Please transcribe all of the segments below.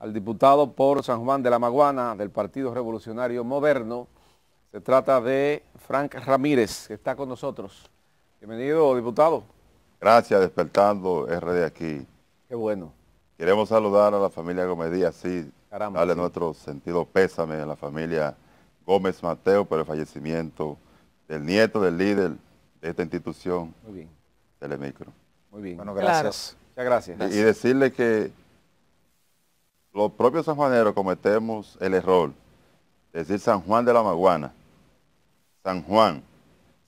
al diputado por San Juan de la Maguana del Partido Revolucionario Moderno. Se trata de Frank Ramírez, que está con nosotros. Bienvenido, diputado. Gracias, Despertando RD aquí. Qué bueno. Queremos saludar a la familia Gómez Díaz, sí, darle nuestro sentido pésame a la familia Gómez Mateo por el fallecimiento del nieto del líder de esta institución. Muy bien. Telemicro. Muy bien. Bueno, gracias. Muchas gracias. Y decirle que los propios sanjuaneros cometemos el error. de decir, San Juan de la Maguana. San Juan.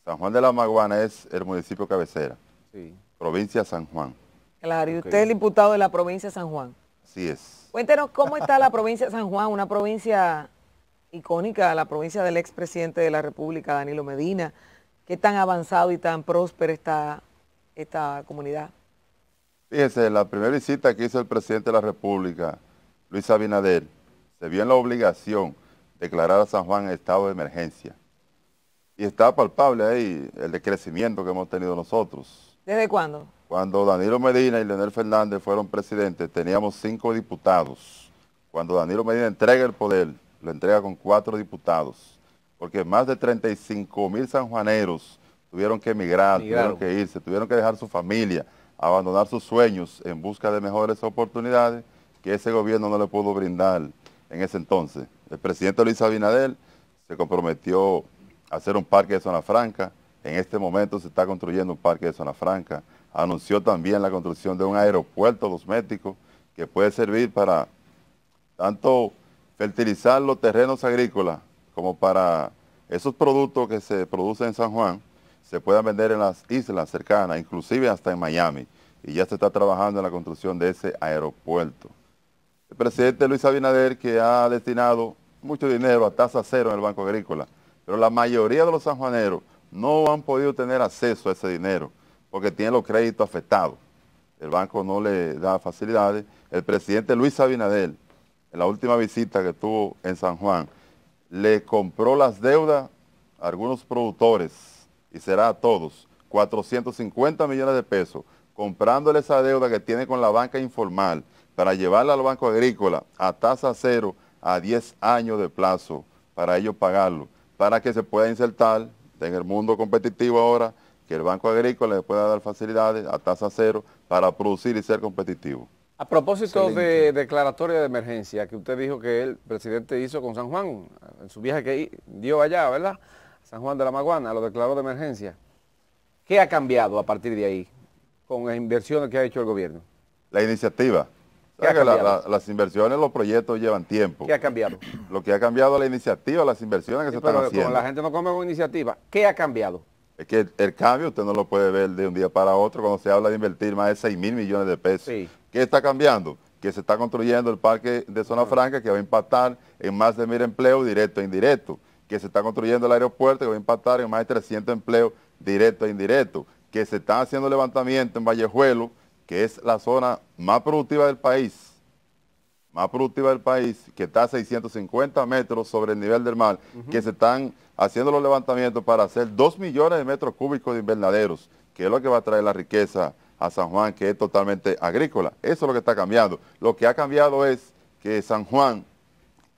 San Juan de la Maguana es el municipio cabecera. Sí. Provincia San Juan. Claro, y usted es el diputado de la provincia de San Juan. Así es. Cuéntenos cómo está la provincia de San Juan, una provincia icónica, la provincia del expresidente de la República, Danilo Medina. ¿Qué tan avanzado y tan próspera está esta comunidad? es la primera visita que hizo el presidente de la República Luis Abinader se vio en la obligación declarar a San Juan en estado de emergencia. Y está palpable ahí el decrecimiento que hemos tenido nosotros. ¿Desde cuándo? Cuando Danilo Medina y Leonel Fernández fueron presidentes, teníamos cinco diputados. Cuando Danilo Medina entrega el poder, lo entrega con cuatro diputados. Porque más de 35 mil sanjuaneros tuvieron que emigrar, tuvieron que irse, tuvieron que dejar su familia, abandonar sus sueños en busca de mejores oportunidades que ese gobierno no le pudo brindar en ese entonces. El presidente Luis Abinader se comprometió a hacer un parque de zona franca. En este momento se está construyendo un parque de zona franca. Anunció también la construcción de un aeropuerto cosmético, que puede servir para tanto fertilizar los terrenos agrícolas como para esos productos que se producen en San Juan se puedan vender en las islas cercanas, inclusive hasta en Miami. Y ya se está trabajando en la construcción de ese aeropuerto presidente Luis Abinader que ha destinado mucho dinero a tasa cero en el Banco Agrícola, pero la mayoría de los sanjuaneros no han podido tener acceso a ese dinero porque tienen los créditos afectados. El banco no le da facilidades. El presidente Luis Abinader, en la última visita que tuvo en San Juan, le compró las deudas a algunos productores, y será a todos, 450 millones de pesos, comprándole esa deuda que tiene con la banca informal para llevarla al Banco Agrícola a tasa cero a 10 años de plazo, para ellos pagarlo, para que se pueda insertar en el mundo competitivo ahora, que el Banco Agrícola le pueda dar facilidades a tasa cero para producir y ser competitivo. A propósito de declaratoria de emergencia que usted dijo que el presidente hizo con San Juan, en su viaje que dio allá, ¿verdad? San Juan de la Maguana, lo declaró de emergencia. ¿Qué ha cambiado a partir de ahí con las inversiones que ha hecho el gobierno? La iniciativa las inversiones, los proyectos llevan tiempo. ¿Qué ha cambiado? Lo que ha cambiado es la iniciativa, las inversiones que se están haciendo. la gente no come con iniciativa, ¿qué ha cambiado? Es que el, cambio usted no lo puede ver de un día para otro cuando se habla de invertir más de 6 mil millones de pesos. ¿Qué está cambiando? Que se está construyendo el parque de Zona ah. Franca que va a impactar en más de mil empleos directo e indirecto. Que se está construyendo el aeropuerto que va a impactar en más de 300 empleos directo e indirecto. Que se está haciendo levantamiento en Vallejuelo que es la zona más productiva del país, más productiva del país, que está a 650 metros sobre el nivel del mar, que se están haciendo los levantamientos para hacer 2 millones de metros cúbicos de invernaderos, que es lo que va a traer la riqueza a San Juan, que es totalmente agrícola. Eso es lo que está cambiando. Lo que ha cambiado es que San Juan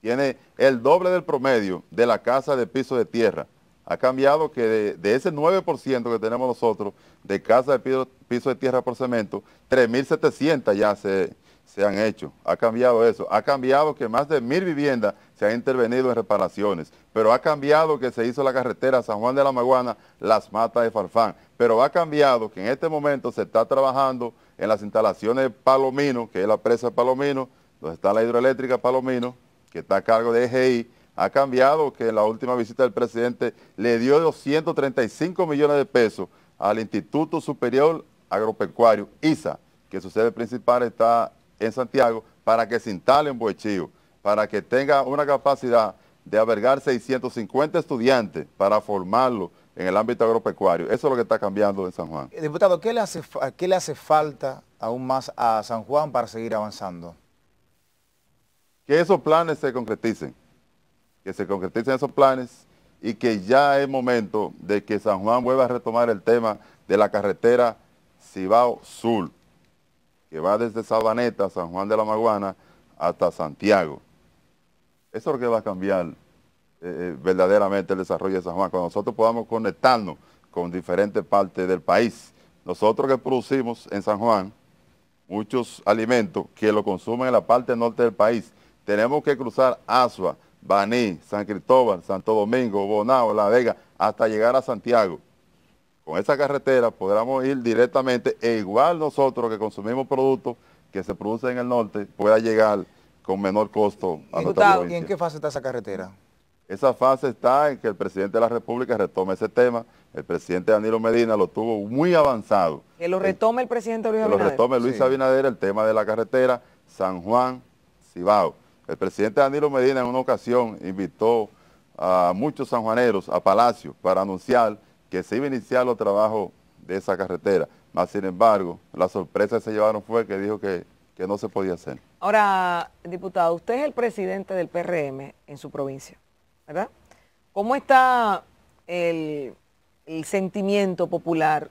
tiene el doble del promedio de la casa de piso de tierra ha cambiado que de, ese 9% que tenemos nosotros de casa de piso, de tierra por cemento, 3.700 ya se, se han hecho. Ha cambiado eso. Ha cambiado que más de mil viviendas se han intervenido en reparaciones. Pero ha cambiado que se hizo la carretera San Juan de la Maguana, Las Matas de Farfán. Pero ha cambiado que en este momento se está trabajando en las instalaciones de Palomino, que es la presa de Palomino, donde está la hidroeléctrica Palomino, que está a cargo de EGI, ha cambiado, que la última visita del presidente le dio 235 millones de pesos al Instituto Superior Agropecuario, ISA, que su sede principal está en Santiago, para que se instale en Boechío, para que tenga una capacidad de albergar 650 estudiantes para formarlo en el ámbito agropecuario. Eso es lo que está cambiando en San Juan. Diputado, qué le hace falta aún más a San Juan para seguir avanzando? Que esos planes se concreticen que se concreticen esos planes y que ya es momento de que San Juan vuelva a retomar el tema de la carretera Cibao Sur, que va desde Sabaneta, San Juan de la Maguana, hasta Santiago. Eso es lo que va a cambiar eh, eh, verdaderamente el desarrollo de San Juan, cuando nosotros podamos conectarnos con diferentes partes del país. Nosotros que producimos en San Juan muchos alimentos que lo consumen en la parte norte del país, tenemos que cruzar Asua Baní, San Cristóbal, Santo Domingo, Bonao, La Vega, hasta llegar a Santiago. Con esa carretera podremos ir directamente e igual nosotros que consumimos productos que se producen en el norte pueda llegar con menor costo a nuestra ¿Y en qué fase está esa carretera? Esa fase está en que el presidente de la República retome ese tema. El presidente Danilo Medina lo tuvo muy avanzado. Que lo retome el presidente Luis Abinader. Que lo retome Luis Abinader el tema de la carretera San Juan-Cibao. El presidente Danilo Medina en una ocasión invitó a muchos sanjuaneros a Palacio para anunciar que se iba a iniciar los trabajos de esa carretera. más sin embargo, la sorpresa que se llevaron fue que dijo que, no se podía hacer. Ahora, diputado, usted es el presidente del PRM en su provincia, ¿verdad? ¿Cómo está el, el sentimiento popular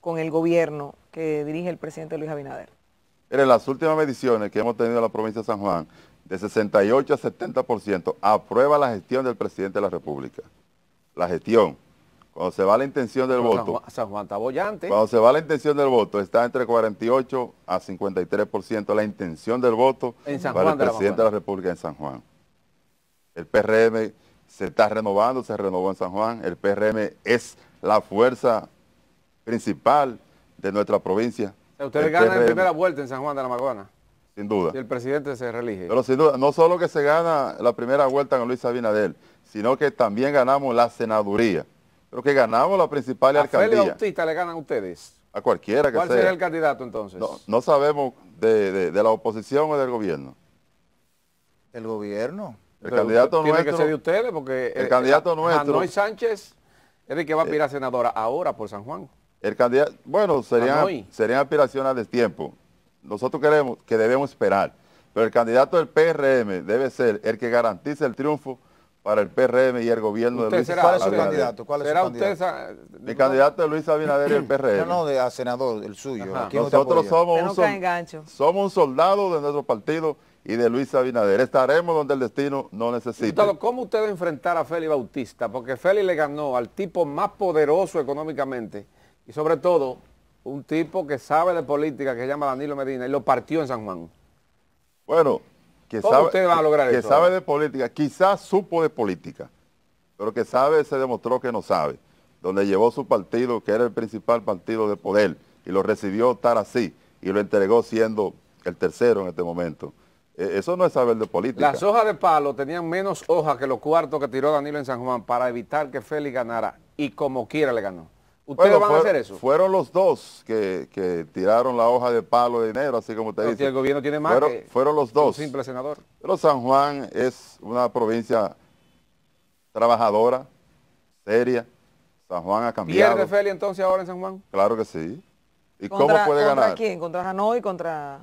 con el gobierno que dirige el presidente Luis Abinader? En las últimas mediciones que hemos tenido en la provincia de San Juan, de 68 a 70% aprueba la gestión del presidente de la República. La gestión. Cuando se va la intención del voto. San Juan, cuando se va la intención del voto, está entre 48 a 53% la intención del voto para el presidente de la, de la República en San Juan. El PRM se está renovando, se renovó en San Juan. El PRM es la fuerza principal de nuestra provincia. Ustedes ganan en primera vuelta en San Juan de la Maguana. Sin duda. el presidente se reelige. Pero sin duda, no solo que se gana la primera vuelta con Luis Abinader, sino que también ganamos la senaduría. Pero que ganamos la principal alcaldía. ¿A Bautista le ganan ustedes? A cualquiera que sea. ¿Cuál el candidato entonces? No, sabemos de, la oposición o del gobierno. ¿El gobierno? El candidato tiene nuestro... que ser de ustedes porque... El, eh, candidato el, eh, nuestro... Hanoi Sánchez es el que va a aspirar a eh, senadora ahora por San Juan. El candidato... Bueno, serían, serían aspiraciones de tiempo nosotros queremos que debemos esperar, pero el candidato del PRM debe ser el que garantice el triunfo para el PRM y el gobierno de Luis será, ¿Cuál es su candidato? ¿Cuál es su candidato? Mi candidato de Luis Abinader y el PRM. No, no, de ah, senador, el suyo. Nosotros somos un, somos un soldado de nuestro partido y de Luis Abinader. Estaremos donde el destino no necesita. ¿Cómo usted va a enfrentar a Félix Bautista? Porque Félix le ganó al tipo más poderoso económicamente y sobre todo un tipo que sabe de política que se llama Danilo Medina y lo partió en San Juan. Bueno, que, sabe, de política, quizás supo de política, pero que sabe se demostró que no sabe. Donde llevó su partido, que era el principal partido de poder, y lo recibió tal así, y lo entregó siendo el tercero en este momento. E, eso no es saber de política. Las hojas de palo tenían menos hojas que los cuartos que tiró Danilo en San Juan para evitar que Félix ganara y como quiera le ganó. ¿Ustedes van a hacer eso? Fueron los dos que, tiraron la hoja de palo de dinero, así como usted no, dice. El gobierno tiene más fueron, los dos. Un simple senador. Pero San Juan es una provincia trabajadora, seria. San Juan ha cambiado. ¿Pierde Feli entonces ahora en San Juan? Claro que sí. ¿Y cómo puede ganar? ¿Contra quién? ¿Contra Hanoi? ¿Contra...?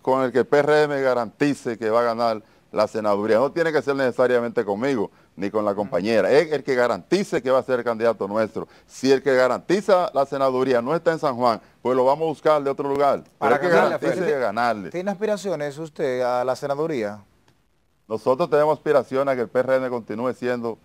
con el que PRM garantice que va a ganar la senaduría. No tiene que ser necesariamente conmigo ni con la compañera. Es el que garantice que va a ser el candidato nuestro. Si el que garantiza la senaduría no está en San Juan, pues lo vamos a buscar de otro lugar. Para que garantice que ganarle. ¿Tiene aspiraciones usted a la senaduría? Nosotros tenemos aspiraciones a que el PRN continúe siendo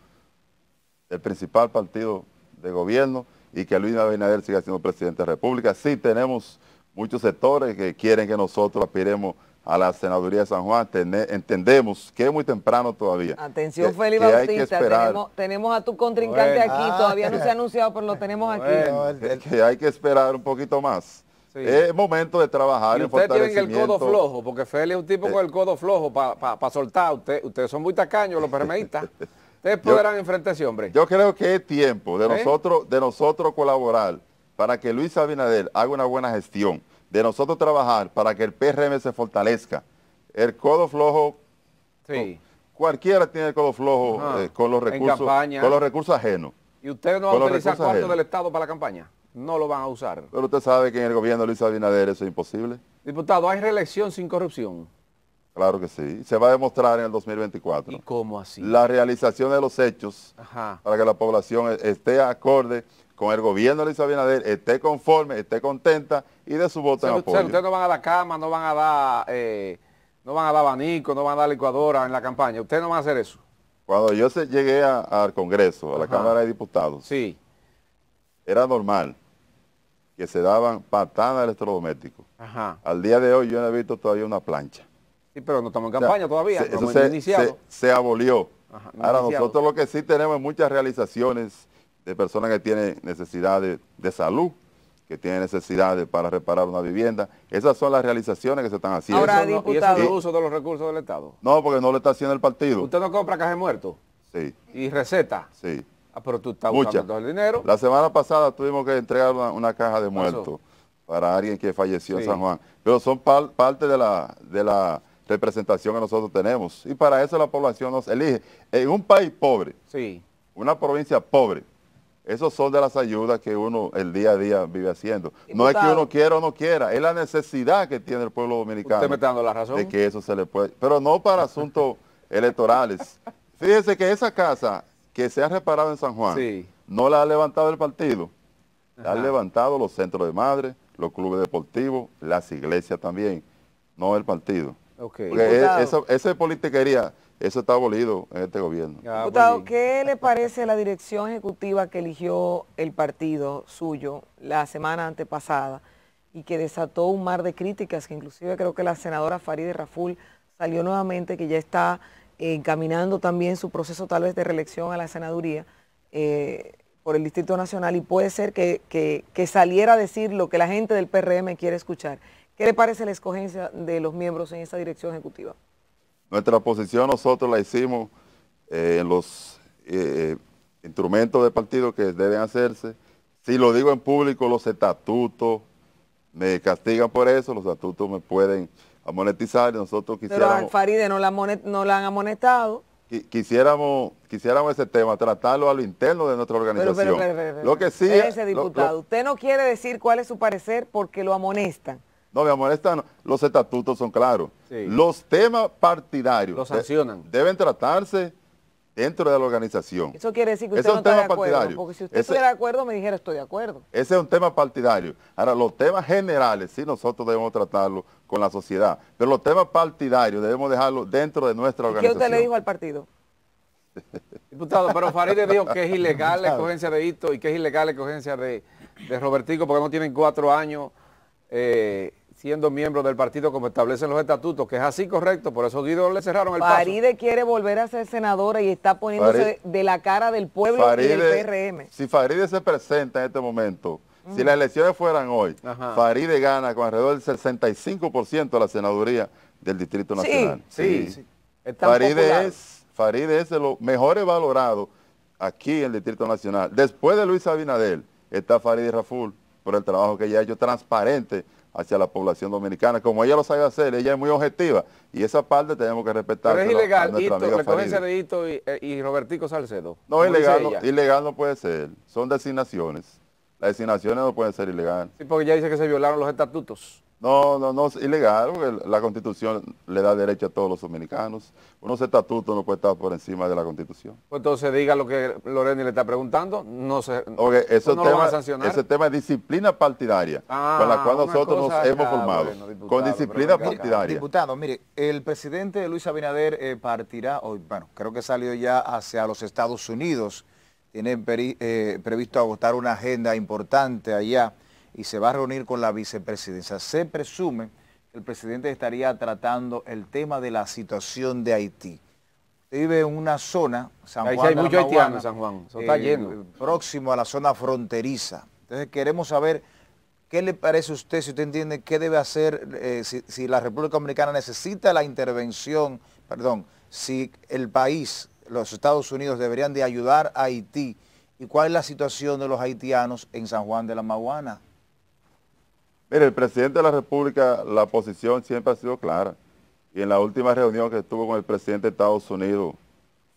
el principal partido de gobierno y que Luis Abinader siga siendo presidente de la República. Sí tenemos muchos sectores que quieren que nosotros aspiremos a la senaduría de San Juan. entendemos que es muy temprano todavía. Atención, Bautista, tenemos, a tu contrincante aquí, todavía no se ha ah. anunciado, pero lo tenemos aquí. que hay que esperar un poquito más. Es momento de trabajar y tienen usted tiene el codo flojo, porque Félix es un tipo eh. con el codo flojo para soltar. Usted, ustedes son muy tacaños los permeístas. ustedes podrán enfrentarse, hombre. Yo creo que es tiempo de ¿Eh? nosotros de nosotros colaborar para que Luis Abinader haga una buena gestión de nosotros trabajar para que el PRM se fortalezca. El codo flojo, sí. cualquiera tiene el codo flojo eh, con, los recursos, con los recursos ajenos. ¿Y usted no va a utilizar cuarto del Estado para la campaña? No lo van a usar. Pero usted sabe que en el gobierno de Luis Abinader eso es imposible. Diputado, ¿hay reelección sin corrupción? Claro que sí. Se va a demostrar en el 2024. ¿Y cómo así? La realización de los hechos para que la población e-, esté acorde con el gobierno de Luis Abinader, esté conforme, esté contenta y de su voto en apoyo. ustedes no van a la cama, no van a dar, eh, no van a abanico, no van a dar licuadora en la campaña. Ustedes no van a hacer eso. Cuando yo se, llegué al Congreso, a la Cámara de Diputados, sí. era normal que se daban patadas electrodomésticos. Al día de hoy yo no he visto todavía una plancha. Sí, pero no estamos en campaña todavía, se, abolió. Ahora nosotros lo que sí tenemos es muchas realizaciones de personas que tienen necesidades de salud, que tienen necesidades para reparar una vivienda. Esas son las realizaciones que se están haciendo. Ahora, diputado, ¿Y eso eh, uso de los recursos del Estado? No, porque no lo está haciendo el partido. ¿Usted no compra caja de muerto? Sí. ¿Y receta? Sí. Ah, pero tú estás Mucha. el dinero. La semana pasada tuvimos que entregar una, caja de muertos para alguien que falleció en San Juan. Pero son parte de la, de la representación que nosotros tenemos. Y para eso la población nos elige. En un país pobre, sí. una provincia pobre, esos son de las ayudas que uno el día a día vive haciendo. no es que uno quiera o no quiera, es la necesidad que tiene el pueblo dominicano. Usted me está dando la razón. De que eso se le puede... Pero no para asuntos electorales. Fíjese que esa casa que se ha reparado en San Juan, no la ha levantado el partido. La han levantado los centros de madres, los clubes deportivos, las iglesias también, no el partido. Okay. eso, eso es politiquería, eso está abolido en este gobierno. Diputado, ¿qué le parece a la dirección ejecutiva que eligió el partido suyo la semana antepasada y que desató un mar de críticas que inclusive creo que la senadora Farideh Raful salió nuevamente que ya está eh, encaminando también su proceso tal vez de reelección a la senaduría eh, por el Distrito Nacional y puede ser que saliera a decir lo que la gente del PRM quiere escuchar. ¿Qué le parece la escogencia de los miembros en esa dirección ejecutiva? Nuestra posición nosotros la hicimos eh, en los eh, eh, instrumentos de partido que deben hacerse. Si lo digo en público, los estatutos me castigan por eso, los estatutos me pueden amonetizar. Nosotros Pero a Faride no la, han amonestado quisiéramos, quisiéramos ese tema, tratarlo a lo interno de nuestra organización. Pero, lo que sí, ese diputado, usted no quiere decir cuál es su parecer porque lo amonestan. No, mi amor, los estatutos son claros. Los temas partidarios. deben tratarse dentro de la organización. Eso quiere decir que usted no está de acuerdo, porque si usted estuviera de acuerdo, me dijera estoy de acuerdo. Ese es un tema partidario. Ahora, los temas generales, sí, nosotros debemos tratarlo con la sociedad, pero los temas partidarios debemos dejarlo dentro de nuestra organización. ¿Qué usted le dijo al partido? Diputado, pero Farideh dijo que es ilegal la escogencia de Hito y que es ilegal la escogencia de, de Robertico porque no tienen cuatro años eh, siendo miembro del partido como establecen los estatutos, que es así correcto, por eso Guido le cerraron el Faride Farideh quiere volver a ser senadora y está poniéndose de la cara del pueblo y del PRM. Si Faride se presenta en este momento, si mm. las elecciones fueran hoy, Farideh Faride gana con alrededor del 65% de la senaduría del Distrito Nacional. Sí, sí. Es Faride, es, Faride es de los mejores aquí en el Distrito Nacional. Después de Luis Abinadel está Faride Raful por el trabajo que ella ha hecho transparente hacia la población dominicana. Como ella lo sabe hacer, ella es muy objetiva y esa parte tenemos que respetar. Pero es ilegal, de eh, y, Robertico Salcedo. No, ilegal ilegal no puede ser, son designaciones. Las designaciones no pueden ser ilegales. Sí, porque ya dice que se violaron los estatutos. No, no, no, es ilegal, la constitución le da derecho a todos los dominicanos. Unos estatutos no puede estar por encima de la constitución. Pues entonces diga lo que Lorena le está preguntando, no se pues tema, sancionar. Ese tema es disciplina partidaria, con la ah, cual nosotros nos hemos formado. con disciplina partidaria. Diputado, mire, el presidente Luis Abinader eh, partirá hoy, bueno, creo que salió ya hacia los Estados Unidos. Tiene eh, previsto agotar una agenda importante allá y se va a reunir con la vicepresidencia. Se presume que el presidente estaría tratando el tema de la situación de Haití. Usted vive en una zona, San Ahí Juan, hay la en San Juan. Eh, está lleno. próximo a la zona fronteriza. Entonces queremos saber qué le parece a usted, si usted entiende qué debe hacer, eh, si, si la República Dominicana necesita la intervención, perdón, si el país, los Estados Unidos deberían de ayudar a Haití y cuál es la situación de los haitianos en San Juan de la Maguana. Mire, el presidente de la República, la posición siempre ha sido clara. Y en la última reunión que estuvo con el presidente de Estados Unidos,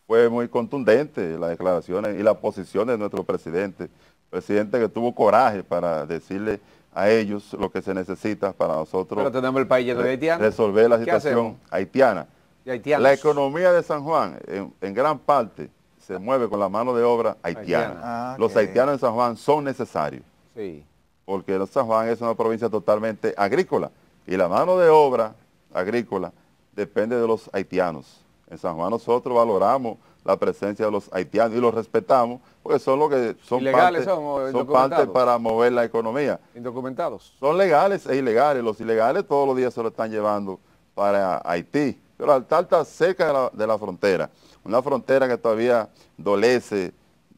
fue muy contundente las declaraciones y la posición de nuestro presidente. Presidente que tuvo coraje para decirle a ellos lo que se necesita para nosotros resolver la situación haitiana. La economía de San Juan, en, gran parte, se mueve con la mano de obra haitiana. Ah, los haitianos en San Juan son necesarios. Sí porque San Juan es una provincia totalmente agrícola y la mano de obra agrícola depende de los haitianos. En San Juan nosotros valoramos la presencia de los haitianos y los respetamos porque son los que son parte, son, para mover la economía. ¿Indocumentados? Son legales e ilegales. Los ilegales todos los días se lo están llevando para Haití. Pero Altar está cerca de la, frontera. Una frontera que todavía dolece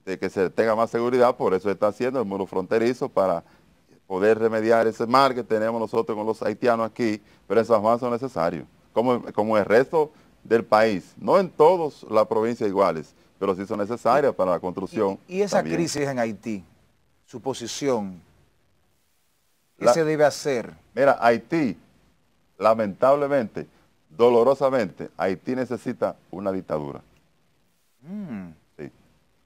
de que se tenga más seguridad, por eso está haciendo el muro fronterizo para poder remediar ese mal que tenemos nosotros con los haitianos aquí, pero esos avances son necesarios, como, como el resto del país, no en todas las provincias iguales, pero sí son necesarias para la construcción. ¿Y, esa crisis en Haití, su posición, qué se debe hacer? Mira, Haití, lamentablemente, dolorosamente, Haití necesita una dictadura. Mm.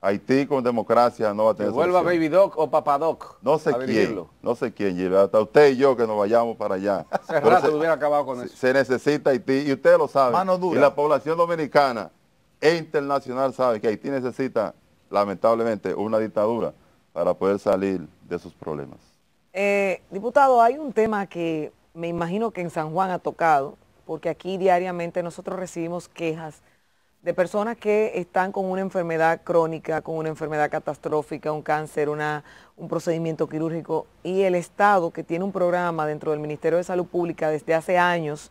Haití con democracia no va a tener. Que vuelva Baby Doc o Papadoc. No sé quién. No sé quién lleva Hasta usted y yo que nos vayamos para allá. se, hubiera acabado con Se necesita Haití y ustedes lo saben. Y la población dominicana e internacional sabe que Haití necesita, lamentablemente, una dictadura para poder salir de sus problemas. Eh, diputado, hay un tema que me imagino que en San Juan ha tocado, porque aquí diariamente nosotros recibimos quejas de personas que están con una enfermedad crónica, con una enfermedad catastrófica, un cáncer, un procedimiento quirúrgico, y el Estado, que tiene un programa dentro del Ministerio de Salud Pública desde hace años,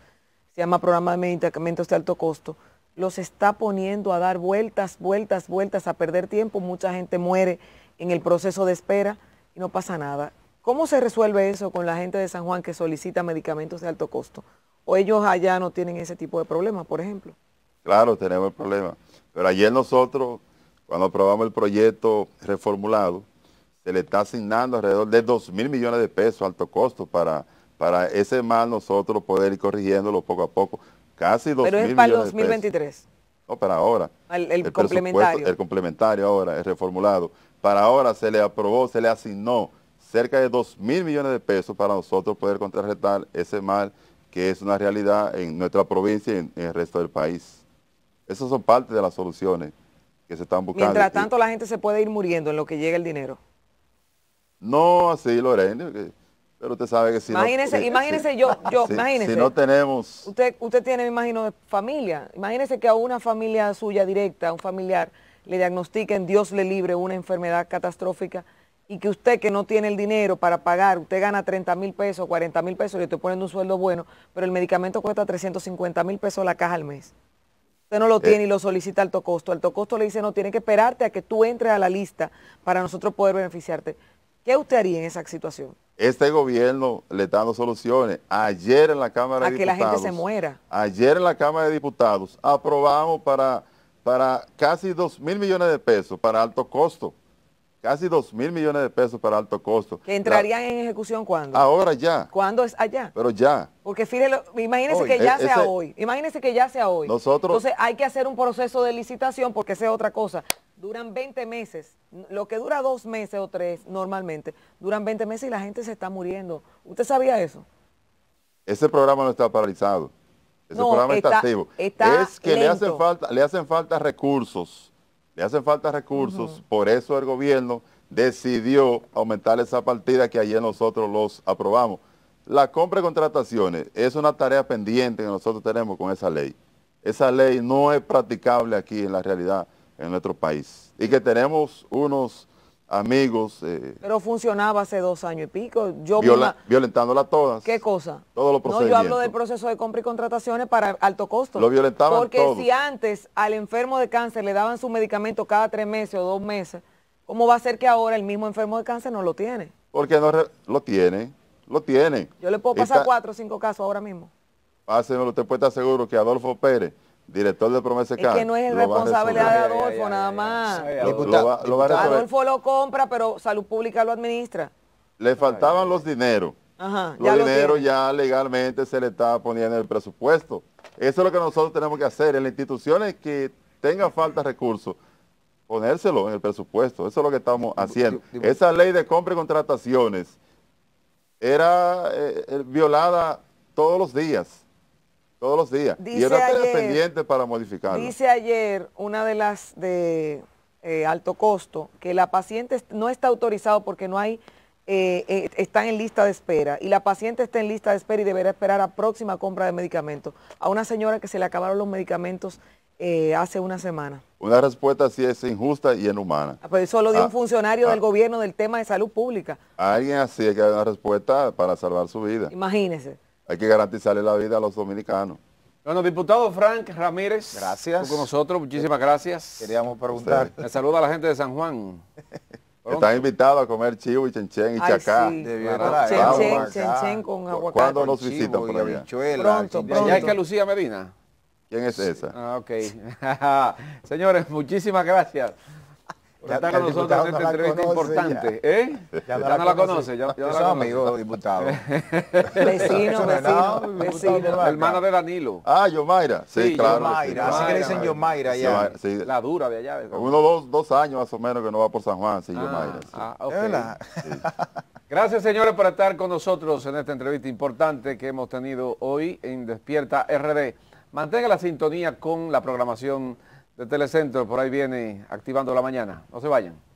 se llama Programa de Medicamentos de Alto Costo, los está poniendo a dar vueltas, vueltas, vueltas, a perder tiempo. Mucha gente muere en el proceso de espera y no pasa nada. ¿Cómo se resuelve eso con la gente de San Juan que solicita medicamentos de alto costo? ¿O ellos allá no tienen ese tipo de problemas, por ejemplo? Claro, tenemos el problema. Pero ayer nosotros, cuando aprobamos el proyecto reformulado, se le está asignando alrededor de 2 mil millones de pesos, alto costo, para, para ese mal nosotros poder ir corrigiéndolo poco a poco. Casi 2 Pero es para el 2023. No, para ahora. El, complementario. El complementario ahora, el reformulado. Para ahora se le aprobó, se le asignó cerca de 2 mil millones de pesos para nosotros poder contrarrestar ese mal que es una realidad en nuestra provincia y en el resto del país. Esas son parte de las soluciones que se están buscando. Mientras tanto, la gente se puede ir muriendo en lo que llega el dinero. No así, Lorena, pero usted sabe que si imagínese, no... Imagínese, eh, yo, yo imagínese. Si no tenemos... Usted, usted tiene, me imagino, familia. Imagínese que a una familia suya directa, a un familiar, le diagnostiquen, Dios le libre, una enfermedad catastrófica y que usted que no tiene el dinero para pagar, usted gana 30 mil pesos, 40 mil pesos, le estoy poniendo un sueldo bueno, pero el medicamento cuesta 350 mil pesos la caja al mes. Usted no lo eh, tiene y lo solicita alto costo. Alto costo le dice, no, tiene que esperarte a que tú entres a la lista para nosotros poder beneficiarte. ¿Qué usted haría en esa situación? Este gobierno le está dando soluciones. Ayer en la Cámara de Diputados... que la gente se muera. Ayer en la Cámara de Diputados aprobamos para, para casi 2 mil millones de pesos para alto costo casi 2 mil millones de pesos para alto costo. ¿Que entrarían en ejecución cuándo? Ahora ya. ¿Cuándo es allá? Pero ya. Porque fíjelo, imagínense que ya e-, sea hoy, Imagínese que ya sea hoy. Nosotros. Entonces hay que hacer un proceso de licitación porque esa es otra cosa. Duran 20 meses, lo que dura dos meses o tres normalmente, duran 20 meses y la gente se está muriendo. ¿Usted sabía eso? Ese programa no está paralizado. Ese programa está, activo. es que le hacen falta, le hacen falta recursos le hacen falta recursos, por eso el gobierno decidió aumentar esa partida que ayer nosotros los aprobamos. La compra y contrataciones es una tarea pendiente que nosotros tenemos con esa ley. Esa ley no es practicable aquí en la realidad en nuestro país. Y que tenemos unos amigos. Eh, Pero funcionaba hace dos años y pico. Yo viola, violentándola todas. ¿Qué cosa? Todos los procedimientos. No, yo hablo del proceso de compra y contrataciones para alto costo. Lo violentaban Porque si antes al enfermo de cáncer le daban su medicamento cada tres meses o dos meses, ¿cómo va a ser que ahora el mismo enfermo de cáncer no lo tiene? Porque no lo tiene, lo tiene. Yo le puedo pasar cuatro o cinco casos ahora mismo. Pásenlo, te puede estar seguro que Adolfo Pérez director de Promesa Es que no es responsabilidad de Adolfo, nada más. Adolfo lo compra, pero Salud Pública lo administra. Le faltaban los dineros. los dineros ya legalmente se le estaba poniendo en el presupuesto. Eso es lo que nosotros tenemos que hacer. En las instituciones que tengan falta de recursos, ponérselo en el presupuesto. Eso es lo que estamos haciendo. Esa ley de compra y contrataciones era eh, eh, violada todos los días. Todos los días. y era pendiente para modificarlo. Dice ayer una de las de eh, alto costo que la paciente no está autorizado porque no hay, eh, eh, está en lista de espera y la paciente está en lista de espera y deberá esperar a próxima compra de medicamentos. A una señora que se le acabaron los medicamentos hace una semana. Una respuesta así es injusta y inhumana. Ah, pero pues eso lo dio ah, un funcionario ah. del gobierno del tema de salud pública. Alguien así que una respuesta para salvar su vida. Imagínese hay que garantizarle la vida a los dominicanos. Bueno, diputado Frank Ramírez. Gracias. con nosotros, muchísimas gracias. Queríamos preguntar. Me saluda a la gente de San Juan. Están invitados a comer chivo y chenchen y chacá. Sí. Chenchen, chenchen con aguacate. ¿Cuándo nos visitan por allá? Pronto, pronto. ¿Ya es que Lucía Medina? ¿Quién es esa? Ah, ok. Señores, muchísimas gracias. Ya, está con nosotros en esta entrevista importante. Ya. ¿Eh? Ya, no la, conoce, ya, ya amigo amigo, diputado. vecino, vecino, vecino. Hermana de Danilo. Ah, Yomaira. Sí, sí claro. Yomaira. Así que le dicen Yomaira allá. La dura de allá. Uno, dos, dos años más o menos que no va por San Juan, sí, ah, Yomaira. Ah, okay. Gracias, señores, por estar con nosotros en esta entrevista importante que hemos tenido hoy en Despierta RD. Mantenga la sintonía con la programación de Telecentro, por ahí viene activando la mañana. No se vayan.